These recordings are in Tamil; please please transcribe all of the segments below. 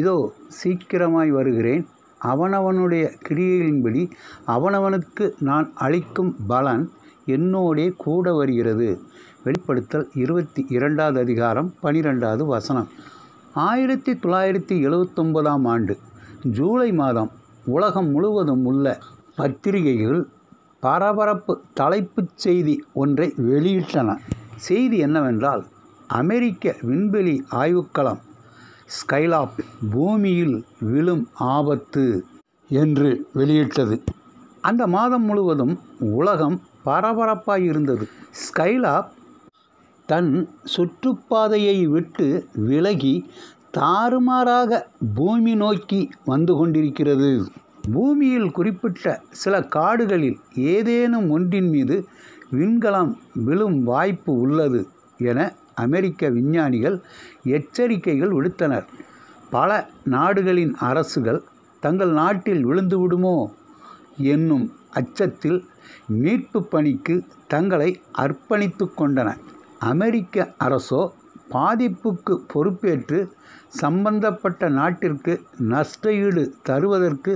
இதோ சீக்கிரமாய் வருகிறேன் அவனவனுடைய கிரியைகளின்படி அவனவனுக்கு நான் அளிக்கும் பலன் என்னோடே கூட வருகிறது வெளிப்படுத்தல் இருபத்தி இரண்டாவது அதிகாரம் பனிரெண்டாவது வசனம் ஆயிரத்தி தொள்ளாயிரத்தி எழுவத்தொன்பதாம் ஆண்டு ஜூலை மாதம் உலகம் முழுவதும் உள்ள பத்திரிகைகள் பரபரப்பு தலைப்புச் செய்தி ஒன்றை வெளியிட்டன செய்தி என்னவென்றால் அமெரிக்க விண்வெளி ஆய்வுக்களம் ஸ்கைலாப் பூமியில் விழும் ஆபத்து என்று வெளியிட்டது அந்த மாதம் முழுவதும் உலகம் பரபரப்பாக இருந்தது ஸ்கைலாப் தன் சுற்றுப்பாதையை விட்டு விலகி தாறுமாறாக பூமி நோக்கி வந்து கொண்டிருக்கிறது பூமியில் குறிப்பிட்ட சில காடுகளில் ஏதேனும் ஒன்றின் மீது விண்கலம் விழும் வாய்ப்பு உள்ளது என அமெரிக்க விஞ்ஞானிகள் எச்சரிக்கைகள் விடுத்தனர் பல நாடுகளின் அரசுகள் தங்கள் நாட்டில் விழுந்துவிடுமோ என்னும் அச்சத்தில் மீட்பு பணிக்கு தங்களை அர்ப்பணித்து கொண்டன அமெரிக்க அரசோ பாதிப்புக்கு பொறுப்பேற்று சம்பந்தப்பட்ட நாட்டிற்கு நஷ்டஈடு தருவதற்கு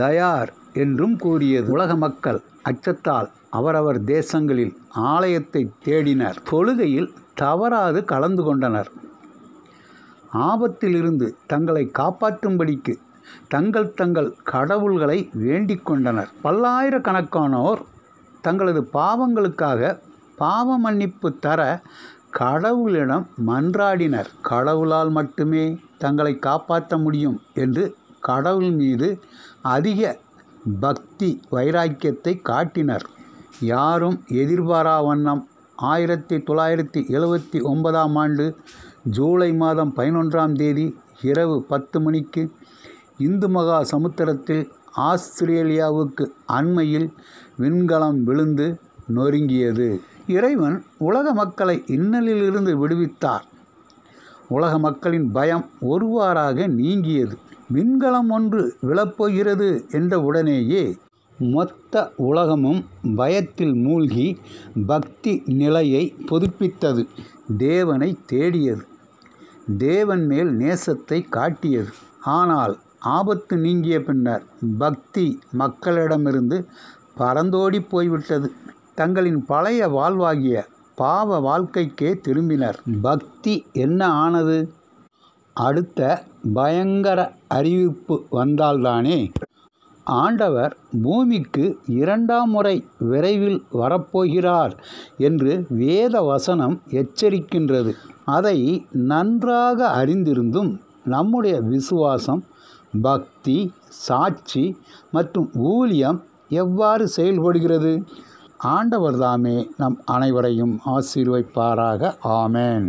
தயார் என்றும் கூறியது உலக மக்கள் அச்சத்தால் அவரவர் தேசங்களில் ஆலயத்தை தேடினர் தொழுகையில் தவறாது கலந்து கொண்டனர் ஆபத்திலிருந்து தங்களை காப்பாற்றும்படிக்கு தங்கள் தங்கள் கடவுள்களை வேண்டிக் கொண்டனர் பல்லாயிரக்கணக்கானோர் தங்களது பாவங்களுக்காக பாவ மன்னிப்பு தர கடவுளிடம் மன்றாடினர் கடவுளால் மட்டுமே தங்களை காப்பாற்ற முடியும் என்று கடவுள் மீது அதிக பக்தி வைராக்கியத்தை காட்டினர் யாரும் எதிர்பாரா வண்ணம் ஆயிரத்தி தொள்ளாயிரத்தி எழுவத்தி ஒன்பதாம் ஆண்டு ஜூலை மாதம் பதினொன்றாம் தேதி இரவு பத்து மணிக்கு இந்து மகா சமுத்திரத்தில் ஆஸ்திரேலியாவுக்கு அண்மையில் விண்கலம் விழுந்து நொறுங்கியது இறைவன் உலக மக்களை இன்னலிலிருந்து விடுவித்தார் உலக மக்களின் பயம் ஒருவாறாக நீங்கியது விண்கலம் ஒன்று விழப்போகிறது என்ற உடனேயே மொத்த உலகமும் பயத்தில் மூழ்கி பக்தி நிலையை புதுப்பித்தது தேவனை தேடியது தேவன் மேல் நேசத்தை காட்டியது ஆனால் ஆபத்து நீங்கிய பின்னர் பக்தி மக்களிடமிருந்து பறந்தோடி போய்விட்டது தங்களின் பழைய வாழ்வாகிய பாவ வாழ்க்கைக்கே திரும்பினர் பக்தி என்ன ஆனது அடுத்த பயங்கர அறிவிப்பு வந்தால்தானே ஆண்டவர் பூமிக்கு இரண்டாம் முறை விரைவில் வரப்போகிறார் என்று வேத வசனம் எச்சரிக்கின்றது அதை நன்றாக அறிந்திருந்தும் நம்முடைய விசுவாசம் பக்தி சாட்சி மற்றும் ஊழியம் எவ்வாறு செயல்படுகிறது ஆண்டவர் தாமே நம் அனைவரையும் ஆசீர்வைப்பாராக ஆமேன்